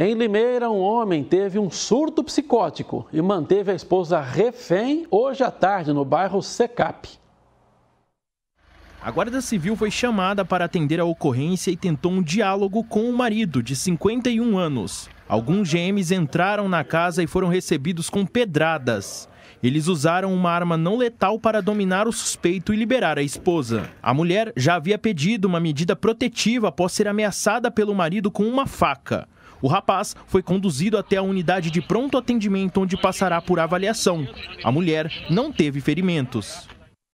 Em Limeira, um homem teve um surto psicótico e manteve a esposa refém hoje à tarde no bairro Secap. A Guarda Civil foi chamada para atender a ocorrência e tentou um diálogo com o marido, de 51 anos. Alguns GMs entraram na casa e foram recebidos com pedradas. Eles usaram uma arma não letal para dominar o suspeito e liberar a esposa. A mulher já havia pedido uma medida protetiva após ser ameaçada pelo marido com uma faca. O rapaz foi conduzido até a unidade de pronto atendimento, onde passará por avaliação. A mulher não teve ferimentos.